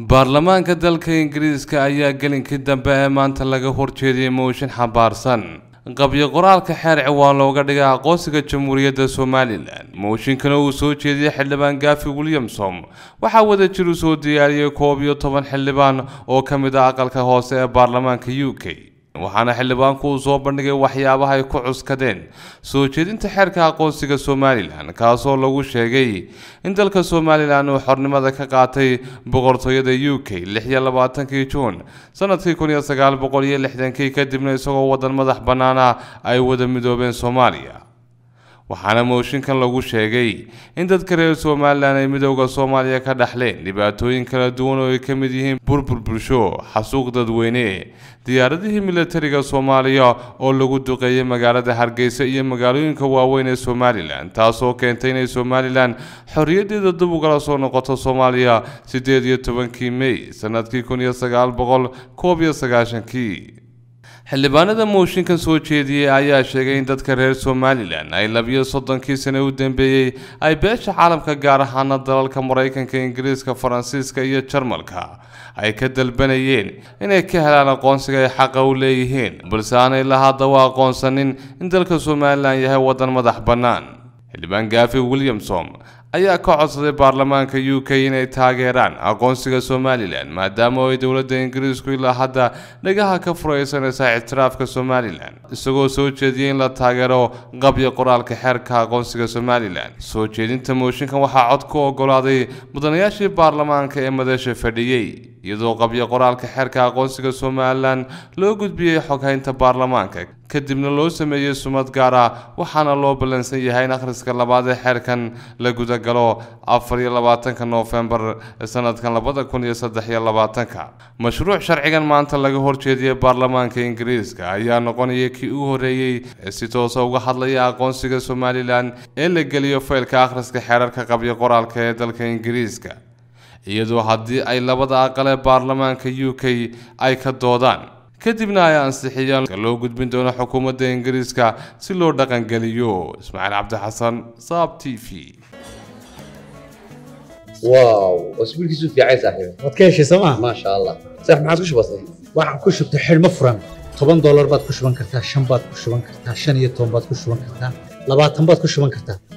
baarlamaanka dalka ingiriiska ayaa gelinkii dambe ee maanta laga horjeediyey mooshin xambaarsan qabyo qoraalka xeer ciwaan looga dhigay aqoonsiga jamhuuriyadda somalilan mooshinkana uu soo jeediyey xildhibaan gaafi williamsom waxaa wadajir u soo diyaariyey koob iyo toban xildhibaan oo ka mid ah aqalka hoose ee baarlamaanka u k waxaana xildhibaanku uu soo bandhigay waxyaabaha ay ku cuskadeen soo jeedinta xeerka aqoonsiga somalilan kaasoo lagu sheegay in dalka somalilan uu xornimada ka qaatay boqortooyada u k iyoabaatankii juun sanadkii kun iyo sagaal boqol iyo lixdankii kadibna isagoo waddan madax bannaana ay wada midoobeen soomaaliya waxaana mooshinkan lagu sheegay in dadka reer somalilan ay midowda soomaaliya ka dhexleen dhibaatooyin kala duwan oo ay ka mid yihiin burbur bulsho xasuuq dadweyne diyaaradihii milatariga soomaaliya oo lagu duqeeyey magaalada hargeysa iyo magaalooyinka waaweyn ee somalilan taasoo keentay inay somalilan xorriyadeeda dib ugala soo noqoto soomaaliya siddeed iyo tobankii mey sannadkii kun iyo sagaal boqol koob iyo sagaashankii xildhibaanada mooshinkan soo jeediyey ayaa sheegay in dadka reer somalilan ay labiyo soddonkii sane u dambeeyey ay beesha caalamka gaar ahaana dalalka maraykanka ingiriiska faransiiska iyo jarmalka ay ka dalbanayeen inay ka helaan aqoonsiga ay xaqa u leeyihiin balse aanay lahaadawa aqoonsanin in dalka somalilan yahay waddan madax bannaan xildhibaan gaafi williamsom ayaa ka codsaday baarlamaanka u k inay taageeraan aqoonsiga somalilan maadaama ay dowladda ingiriisku ilaa hadda dhagaha ka furaysanaysa ictiraafka somalilan isagoo soo jeediyay in la taageero qabya qoraalka xeerka aqoonsiga somalilan soo jeedinta mooshinkan waxaa cod ku ogolaaday mudanayaashii baarlamaanka ee madasha fadhiyey iyadoo qabyo qoraalka xeerka aqoonsiga somalilan loo gudbiyey xoghaynta baarlamaanka kadibna loo sameeyey sumad gaar waxaana loo ballansan yahay in akhriska labaad ee xeerkan la gudagalo afar iyo labaatanka noofembar sannadkan labada kun iyo saddex iyo labaatanka mashruuc sharcigan maanta laga horjeediyey baarlamaanka ingiriiska ayaa noqonaya kii u horeeyey si toosa ah uga hadlaya aqoonsiga somalilan ee la geliyo faylka akhriska xeerarka qabyo qoraalka ee dalka ingiriiska iyadoo haddii ay labada aqalee baarlamaanka u k ay ka doodaan kadibna ay ansixiyaan loo gudbin doono xukuumadda ingiriiska si loo dhaqangeliyo ismaaciil cabdixasan saab t v baad ku shuban kartaa shan baad ku shuban kartaa shan iyo toban baad ku shuban kartaa labaatan baad ku shuban kartaa